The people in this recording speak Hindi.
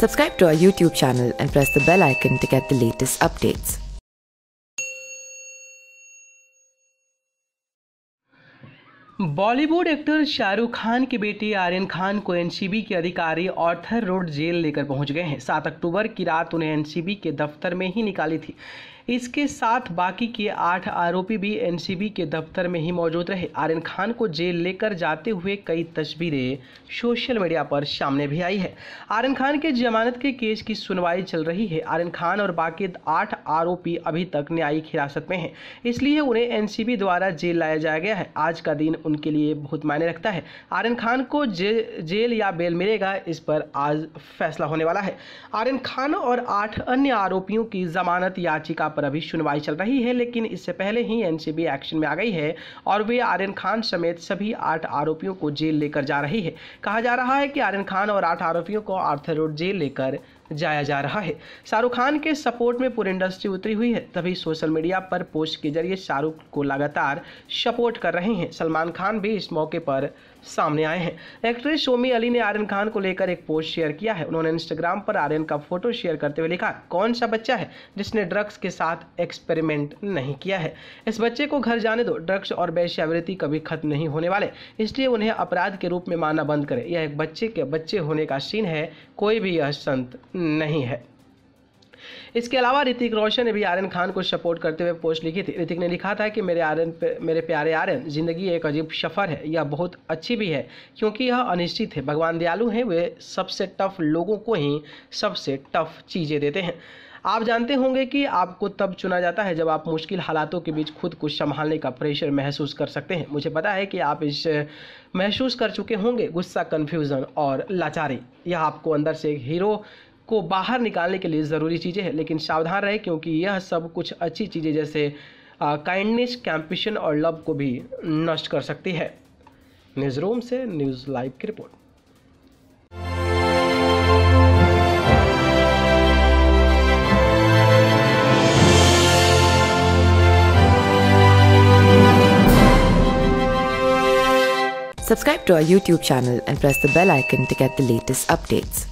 Subscribe to our YouTube channel and press the bell icon to get the latest updates. Bollywood actor Shahrukh Khan के बेटे आर्यन खान को एनसीबी के अधिकारी ऑर्थर रोड जेल लेकर पहुंच गए हैं सात अक्टूबर की रात उन्हें एनसीबी के दफ्तर में ही निकाली थी इसके साथ बाकी के आठ आरोपी भी एनसीबी के दफ्तर में ही मौजूद रहे आर्यन खान को जेल लेकर जाते हुए कई तस्वीरें सोशल मीडिया पर सामने भी आई है आर्यन खान के जमानत के केस की सुनवाई चल रही है आर्यन खान और बाकी आठ आरोपी अभी तक न्यायिक हिरासत में हैं इसलिए उन्हें एनसीबी द्वारा जेल लाया जाया गया है आज का दिन उनके लिए बहुत मायने रखता है आर्यन खान को जे, जेल या बेल मिलेगा इस पर आज फैसला होने वाला है आर्यन खान और आठ अन्य आरोपियों की जमानत याचिका पर पर अभी सुनवाई चल रही है लेकिन इससे पहले ही एनसीबी एक्शन में आ गई है और वे आर्यन खान समेत सभी आठ आरोपियों को जेल लेकर जा रही है कहा जा रहा है कि आर्यन खान और आठ आरोपियों को आर्थर रोड जेल लेकर जाया जा रहा है शाहरुख खान के सपोर्ट में पूरी इंडस्ट्री उतरी हुई है तभी सोशल मीडिया पर पोस्ट के जरिए शाहरुख को लगातार सपोर्ट कर रहे हैं सलमान खान भी इस मौके पर सामने आए हैं एक्ट्रेस शोमी अली ने आर्यन खान को लेकर एक पोस्ट शेयर किया है उन्होंने इंस्टाग्राम पर आर्यन का फोटो शेयर करते हुए लिखा कौन सा बच्चा है जिसने ड्रग्स के साथ एक्सपेरिमेंट नहीं किया है इस बच्चे को घर जाने दो ड्रग्स और वैश्यावृत्ति कभी खत्म नहीं होने वाले इसलिए उन्हें अपराध के रूप में मानना बंद करें यह एक बच्चे के बच्चे होने का सीन है कोई भी यह संत नहीं है इसके अलावा ऋतिक रोशन ने भी आर्यन खान को सपोर्ट करते हुए पोस्ट लिखी थी ऋतिक ने लिखा था कि मेरे आर्यन मेरे प्यारे आर्यन जिंदगी एक अजीब सफ़र है यह बहुत अच्छी भी है क्योंकि यह अनिश्चित है भगवान दयालु हैं वे सबसे टफ लोगों को ही सबसे टफ चीज़ें देते हैं आप जानते होंगे कि आपको तब चुना जाता है जब आप मुश्किल हालातों के बीच खुद को संभालने का प्रेशर महसूस कर सकते हैं मुझे पता है कि आप इस महसूस कर चुके होंगे गुस्सा कन्फ्यूज़न और लाचारी यह आपको अंदर से एक हीरो को बाहर निकालने के लिए ज़रूरी चीज़ें हैं लेकिन सावधान रहें क्योंकि यह सब कुछ अच्छी चीज़ें जैसे काइंडनेस कैंपिशन और लव को भी नष्ट कर सकती है न्यूज़ रूम से न्यूज़ लाइव की report Subscribe to our YouTube channel and press the bell icon to get the latest updates.